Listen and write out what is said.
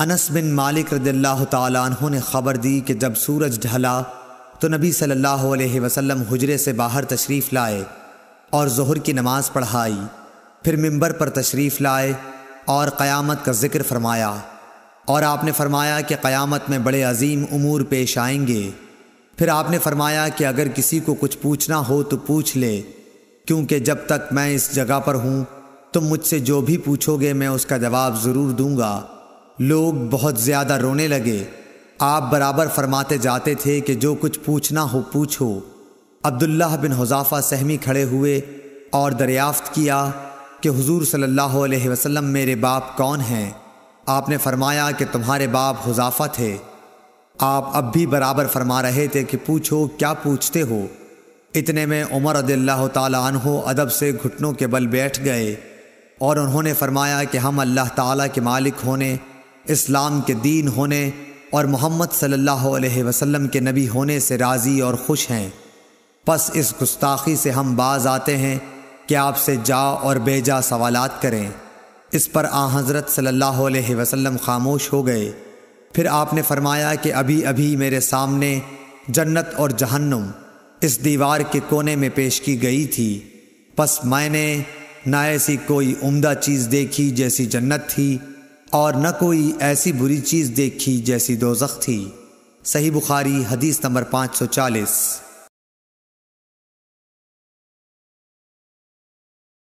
अनस बिन मालिक रदल्ला तु ने ख़बर दी कि जब सूरज ढला तो नबी सल्लल्लाहु अलैहि वसल्लम हुजरे से बाहर तशरीफ़ लाए और जहर की नमाज़ पढ़ाई फिर मंबर पर तशरीफ़ लाए और क़यामत का ज़िक्र फरमाया और आपने फरमाया कि क़यामत में बड़े अजीम अमूर पेश आएंगे फिर आपने फरमाया कि अगर किसी को कुछ पूछना हो तो पूछ ले क्योंकि जब तक मैं इस जगह पर हूँ तुम तो मुझसे जो भी पूछोगे मैं उसका जवाब ज़रूर दूँगा लोग बहुत ज़्यादा रोने लगे आप बराबर फरमाते जाते थे कि जो कुछ पूछना हो पूछो अब्दुल्लाह बिन हजाफा सहमी खड़े हुए और दरियाफ्त किया कि हुजूर सल्लल्लाहु अलैहि वसल्लम मेरे बाप कौन हैं आपने फरमाया कि तुम्हारे बाप हुजाफा थे आप अब भी बराबर फरमा रहे थे कि पूछो क्या पूछते हो इतने में उमर रदील्ला तहो अदब से घुटनों के बल बैठ गए और उन्होंने फरमाया कि हम अल्लाह ताला के मालिक होने इस्लाम के दीन होने और मोहम्मद सल्लल्लाहु अलैहि वसल्लम के नबी होने से राज़ी और खुश हैं बस इस गुस्ताखी से हम बाज आते हैं कि आपसे जा और बेजा सवालात करें इस पर आ हज़रत सल्लल्लाहु अलैहि वसल्लम खामोश हो गए फिर आपने फरमाया कि अभी अभी मेरे सामने जन्नत और जहन्नुम इस दीवार के कोने में पेश की गई थी बस मैंने ना ऐसी कोई उम्दा चीज़ देखी जैसी जन्नत थी और न कोई ऐसी बुरी चीज़ देखी जैसी दो थी सही बुखारी हदीस नंबर 540